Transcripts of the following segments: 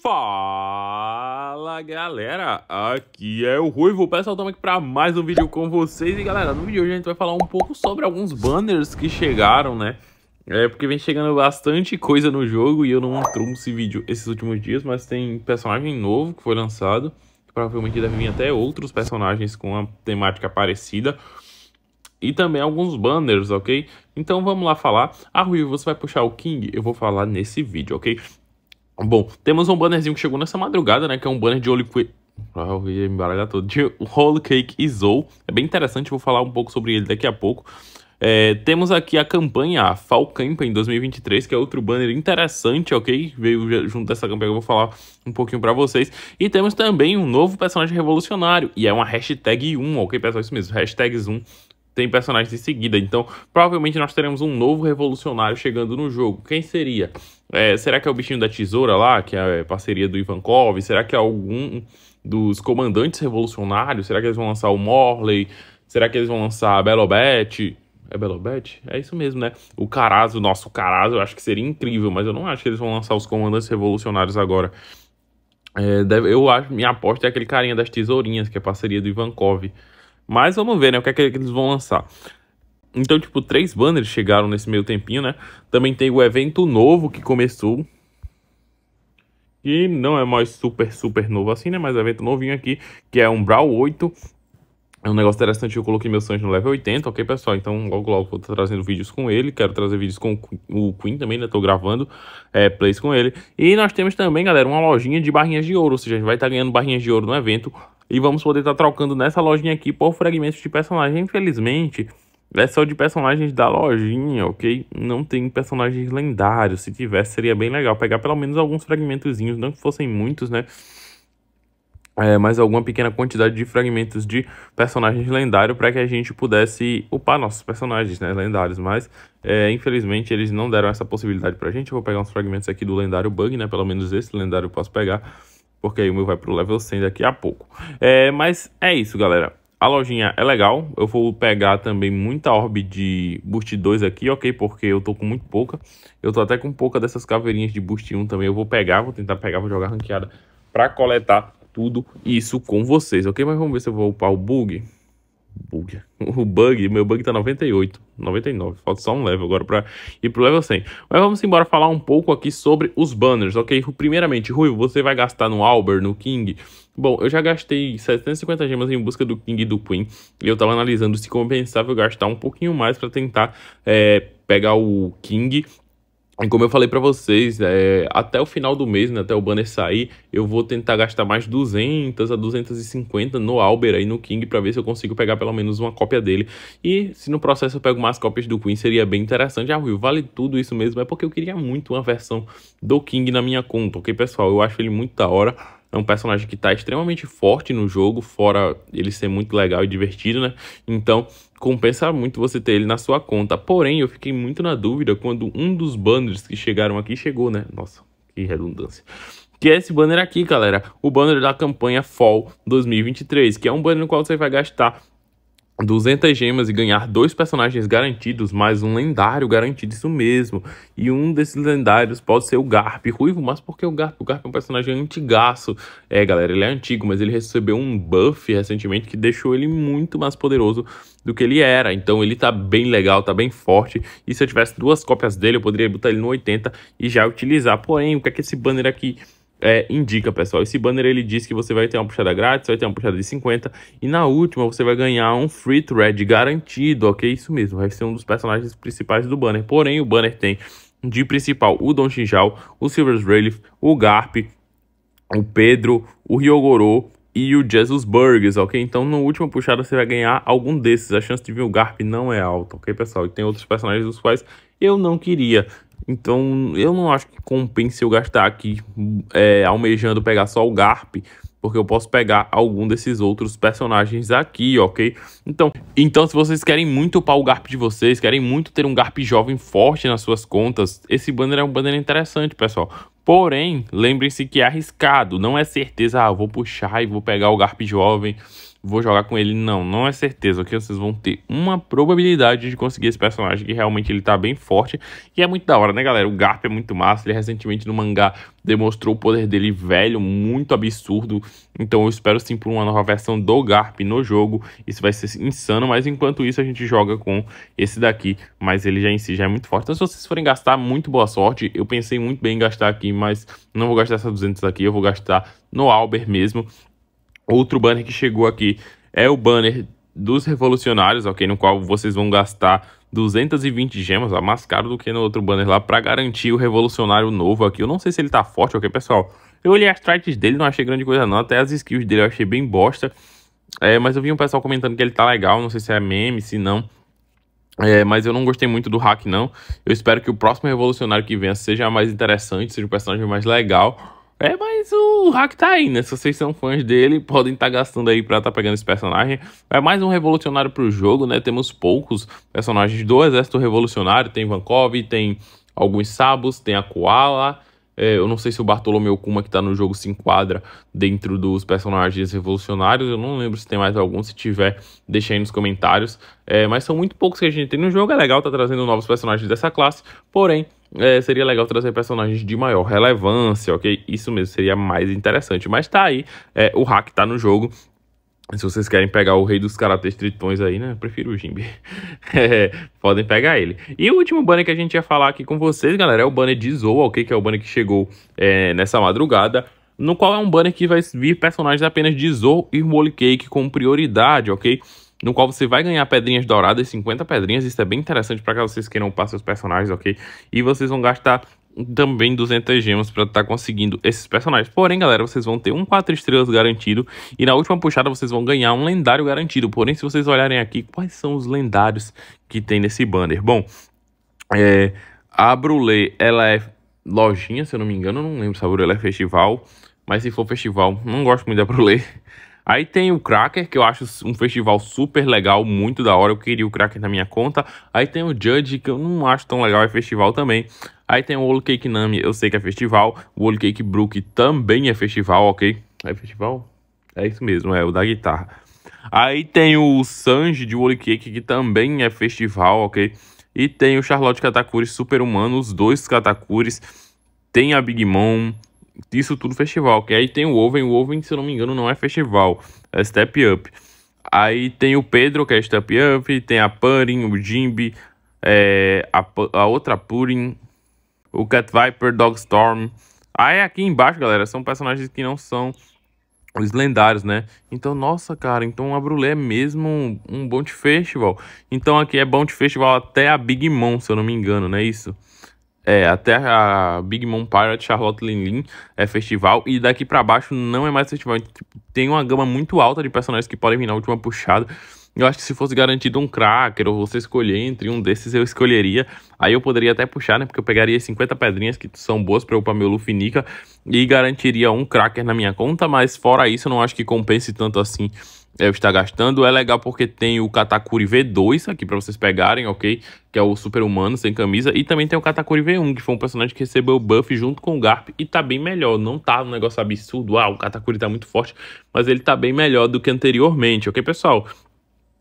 Fala galera, aqui é o Ruivo, pessoal, estamos aqui para mais um vídeo com vocês E galera, no vídeo de hoje a gente vai falar um pouco sobre alguns banners que chegaram, né É porque vem chegando bastante coisa no jogo e eu não trouxe vídeo esses últimos dias Mas tem personagem novo que foi lançado Provavelmente deve vir até outros personagens com uma temática parecida e também alguns banners, ok? Então vamos lá falar. Ah, Rui, você vai puxar o King? Eu vou falar nesse vídeo, ok? Bom, temos um bannerzinho que chegou nessa madrugada, né? Que é um banner de Holy ah, eu ia embaralhar todo. De Holy Cake Isol. É bem interessante, vou falar um pouco sobre ele daqui a pouco. É, temos aqui a campanha, a Fall Campaign 2023, que é outro banner interessante, ok? Veio junto dessa campanha que eu vou falar um pouquinho para vocês. E temos também um novo personagem revolucionário, e é uma hashtag 1, ok, pessoal? Isso mesmo, hashtag 1 tem personagens em seguida. Então, provavelmente nós teremos um novo revolucionário chegando no jogo. Quem seria? É, será que é o bichinho da tesoura lá, que é a parceria do Ivankov? Será que é algum dos comandantes revolucionários? Será que eles vão lançar o Morley? Será que eles vão lançar a Belobete? É Belobete? É isso mesmo, né? O Carazo, nosso Carazo, eu acho que seria incrível, mas eu não acho que eles vão lançar os comandantes revolucionários agora. É, deve, eu acho, minha aposta é aquele carinha das tesourinhas, que é parceria do Ivankov. Mas vamos ver, né? O que é que eles vão lançar. Então, tipo, três banners chegaram nesse meio tempinho, né? Também tem o evento novo que começou. E não é mais super, super novo assim, né? Mas é um evento novinho aqui, que é um Brawl 8. É um negócio interessante, eu coloquei meu Sanji no level 80, ok, pessoal? Então, logo, logo, vou trazendo vídeos com ele. Quero trazer vídeos com o Queen também, né? Tô gravando é, plays com ele. E nós temos também, galera, uma lojinha de barrinhas de ouro. Ou seja, a gente vai estar tá ganhando barrinhas de ouro no evento e vamos poder estar tá trocando nessa lojinha aqui por fragmentos de personagem. Infelizmente, é só de personagens da lojinha, ok? Não tem personagens lendários. Se tivesse, seria bem legal pegar pelo menos alguns fragmentozinhos, não que fossem muitos, né? É, mais alguma pequena quantidade de fragmentos de personagens lendários para que a gente pudesse upar nossos personagens né, lendários, mas é, infelizmente eles não deram essa possibilidade para a gente. Eu vou pegar uns fragmentos aqui do lendário Bug, né? Pelo menos esse lendário eu posso pegar porque aí o meu vai pro level 100 daqui a pouco. É, mas é isso, galera. A lojinha é legal, eu vou pegar também muita orb de boost 2 aqui, ok, porque eu tô com muito pouca. Eu tô até com pouca dessas caveirinhas de boost 1 também, eu vou pegar, vou tentar pegar, vou jogar ranqueada pra coletar tudo isso com vocês, ok? Mas vamos ver se eu vou upar o bug bug. O bug, meu bug tá 98, 99. Falta só um level agora pra ir pro level 100. Mas vamos embora falar um pouco aqui sobre os banners, ok? Primeiramente, Rui, você vai gastar no Albert, no King. Bom, eu já gastei 750 gemas em busca do King e do Queen. E eu tava analisando se compensava eu gastar um pouquinho mais pra tentar é, pegar o King e como eu falei para vocês, é, até o final do mês, né, até o banner sair, eu vou tentar gastar mais 200 a 250 no Albert aí no King para ver se eu consigo pegar pelo menos uma cópia dele. E se no processo eu pego mais cópias do Queen, seria bem interessante. Ah, Will, vale tudo isso mesmo? É porque eu queria muito uma versão do King na minha conta, ok, pessoal? Eu acho ele muito da hora. É um personagem que está extremamente forte no jogo, fora ele ser muito legal e divertido, né? Então, compensa muito você ter ele na sua conta. Porém, eu fiquei muito na dúvida quando um dos banners que chegaram aqui chegou, né? Nossa, que redundância. Que é esse banner aqui, galera. O banner da campanha Fall 2023, que é um banner no qual você vai gastar 200 gemas e ganhar dois personagens garantidos, mais um lendário garantido, isso mesmo. E um desses lendários pode ser o Garp Ruivo, mas por que o Garp? O Garp é um personagem antigaço. É, galera, ele é antigo, mas ele recebeu um buff recentemente que deixou ele muito mais poderoso do que ele era. Então ele tá bem legal, tá bem forte. E se eu tivesse duas cópias dele, eu poderia botar ele no 80 e já utilizar. Porém, o que é que esse banner aqui é, indica, pessoal. Esse banner ele diz que você vai ter uma puxada grátis, vai ter uma puxada de 50 e na última você vai ganhar um free thread garantido, ok? Isso mesmo, vai ser um dos personagens principais do banner. Porém, o banner tem de principal o Don Xinjiao, o Silver's Relief, o Garp, o Pedro, o Ryogoro e o Jesus Burgers, ok? Então, na última puxada você vai ganhar algum desses. A chance de vir o Garp não é alta, ok, pessoal? E tem outros personagens dos quais eu não queria. Então eu não acho que compense eu gastar aqui é, almejando pegar só o Garp, porque eu posso pegar algum desses outros personagens aqui, ok? Então, então se vocês querem muito upar o Garp de vocês, querem muito ter um Garp jovem forte nas suas contas, esse banner é um banner interessante, pessoal. Porém, lembrem-se que é arriscado, não é certeza, ah, vou puxar e vou pegar o Garp jovem vou jogar com ele, não, não é certeza, ok? Vocês vão ter uma probabilidade de conseguir esse personagem, que realmente ele tá bem forte, e é muito da hora, né, galera? O Garp é muito massa, ele recentemente no mangá demonstrou o poder dele velho, muito absurdo, então eu espero sim por uma nova versão do Garp no jogo, isso vai ser insano, mas enquanto isso a gente joga com esse daqui, mas ele já em si já é muito forte, então se vocês forem gastar, muito boa sorte, eu pensei muito bem em gastar aqui, mas não vou gastar essas 200 aqui, eu vou gastar no Albert mesmo, Outro banner que chegou aqui é o banner dos revolucionários, ok? No qual vocês vão gastar 220 gemas, ó, mais caro do que no outro banner lá, para garantir o revolucionário novo aqui. Eu não sei se ele tá forte, ok, pessoal? Eu olhei as trites dele, não achei grande coisa não, até as skills dele eu achei bem bosta. É, mas eu vi um pessoal comentando que ele tá legal, não sei se é meme, se não. É, mas eu não gostei muito do hack, não. Eu espero que o próximo revolucionário que venha seja mais interessante, seja um personagem mais legal. É, mas o hack tá aí, né? Se vocês são fãs dele, podem estar tá gastando aí pra estar tá pegando esse personagem. É mais um revolucionário pro jogo, né? Temos poucos personagens do Exército Revolucionário. Tem Vankov, tem alguns Sabos, tem a Koala. É, eu não sei se o Bartolomeu Kuma, que tá no jogo, se enquadra dentro dos personagens revolucionários. Eu não lembro se tem mais algum. Se tiver, deixa aí nos comentários. É, mas são muito poucos que a gente tem no jogo. É legal tá trazendo novos personagens dessa classe. Porém, é, seria legal trazer personagens de maior relevância, ok? Isso mesmo seria mais interessante. Mas tá aí, é, o hack tá no jogo. Se vocês querem pegar o rei dos karatês tritões aí, né? Eu prefiro o Jimby. é, podem pegar ele. E o último banner que a gente ia falar aqui com vocês, galera, é o banner de Zoa, ok? Que é o banner que chegou é, nessa madrugada. No qual é um banner que vai vir personagens apenas de Zou e Holy Cake com prioridade, ok? no qual você vai ganhar pedrinhas douradas, 50 pedrinhas, isso é bem interessante para que vocês queiram upar seus personagens, ok? E vocês vão gastar também 200 gemas para estar tá conseguindo esses personagens. Porém, galera, vocês vão ter um 4 estrelas garantido e na última puxada vocês vão ganhar um lendário garantido. Porém, se vocês olharem aqui, quais são os lendários que tem nesse banner? Bom, é, a Brulé, ela é lojinha, se eu não me engano, não lembro se a Brulé é festival, mas se for festival, não gosto muito da Brulé. Aí tem o Cracker, que eu acho um festival super legal, muito da hora. Eu queria o Cracker na minha conta. Aí tem o Judge, que eu não acho tão legal, é festival também. Aí tem o Whole Cake Nami, eu sei que é festival. O Whole Cake Brook também é festival, ok? É festival? É isso mesmo, é o da guitarra. Aí tem o Sanji de Whole Cake, que também é festival, ok? E tem o Charlotte Katakuri Super Humano, os dois Katakuris. Tem a Big Mom, isso tudo festival. Que aí tem o Oven. O Oven, se eu não me engano, não é festival. É Step Up. Aí tem o Pedro, que é Step Up. Tem a Pudding, o Jimby. É, a, a outra Purin O Cat Viper, Dogstorm. Aí aqui embaixo, galera, são personagens que não são os lendários, né? Então, nossa, cara, então a Brulé é mesmo um, um Bounty Festival. Então aqui é Bounty Festival até a Big Mom, se eu não me engano, não é isso? É, até a Big Mom Pirate, Charlotte Lin Lin é festival. E daqui para baixo não é mais festival. Tipo, tem uma gama muito alta de personagens que podem vir na última puxada. Eu acho que se fosse garantido um cracker ou você escolher entre um desses, eu escolheria. Aí eu poderia até puxar, né? Porque eu pegaria 50 pedrinhas que são boas pra upar meu Luffy Nika e garantiria um cracker na minha conta. Mas fora isso, eu não acho que compense tanto assim é, está gastando. É legal porque tem o Katakuri V2 aqui para vocês pegarem, ok? Que é o super humano sem camisa. E também tem o Katakuri V1, que foi um personagem que recebeu o buff junto com o Garp e tá bem melhor. Não tá um negócio absurdo, ah, o Katakuri tá muito forte, mas ele tá bem melhor do que anteriormente, ok, pessoal?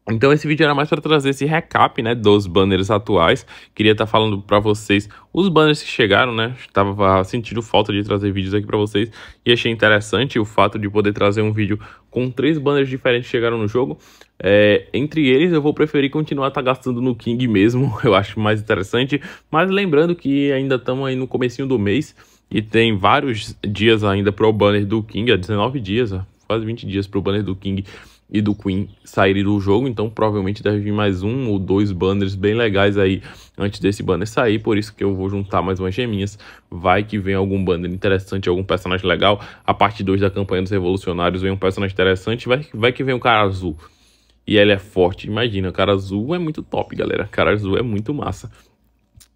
Então esse vídeo era mais para trazer esse recap, né, dos banners atuais. Queria estar tá falando para vocês os banners que chegaram, né? Estava sentindo falta de trazer vídeos aqui para vocês e achei interessante o fato de poder trazer um vídeo com três banners diferentes que chegaram no jogo. É, entre eles, eu vou preferir continuar tá gastando no King mesmo, eu acho mais interessante. Mas lembrando que ainda estamos aí no comecinho do mês e tem vários dias ainda para o banner do King, há 19 dias, quase 20 dias para o banner do King e do Queen saírem do jogo, então provavelmente deve vir mais um ou dois banners bem legais aí antes desse banner sair, por isso que eu vou juntar mais umas geminhas, vai que vem algum banner interessante, algum personagem legal, a parte 2 da campanha dos revolucionários vem um personagem interessante, vai, vai que vem um cara azul, e ele é forte, imagina, o cara azul é muito top galera, o cara azul é muito massa.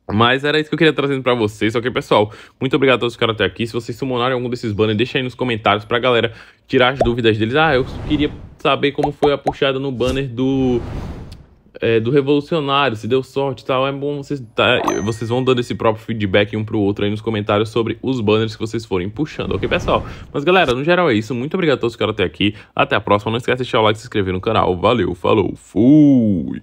Mas era isso que eu queria trazendo para vocês. Ok, pessoal, muito obrigado a todos que ficaram até aqui. Se vocês summonarem algum desses banners, deixa aí nos comentários pra galera tirar as dúvidas deles. Ah, eu queria saber como foi a puxada no banner do... É, do revolucionário, se deu sorte e tal, é bom vocês, tá, vocês vão dando esse próprio feedback um pro outro aí nos comentários sobre os banners que vocês forem puxando, ok, pessoal? Mas, galera, no geral é isso. Muito obrigado a todos que ficaram até aqui. Até a próxima. Não esquece de deixar o like e se inscrever no canal. Valeu, falou, fui!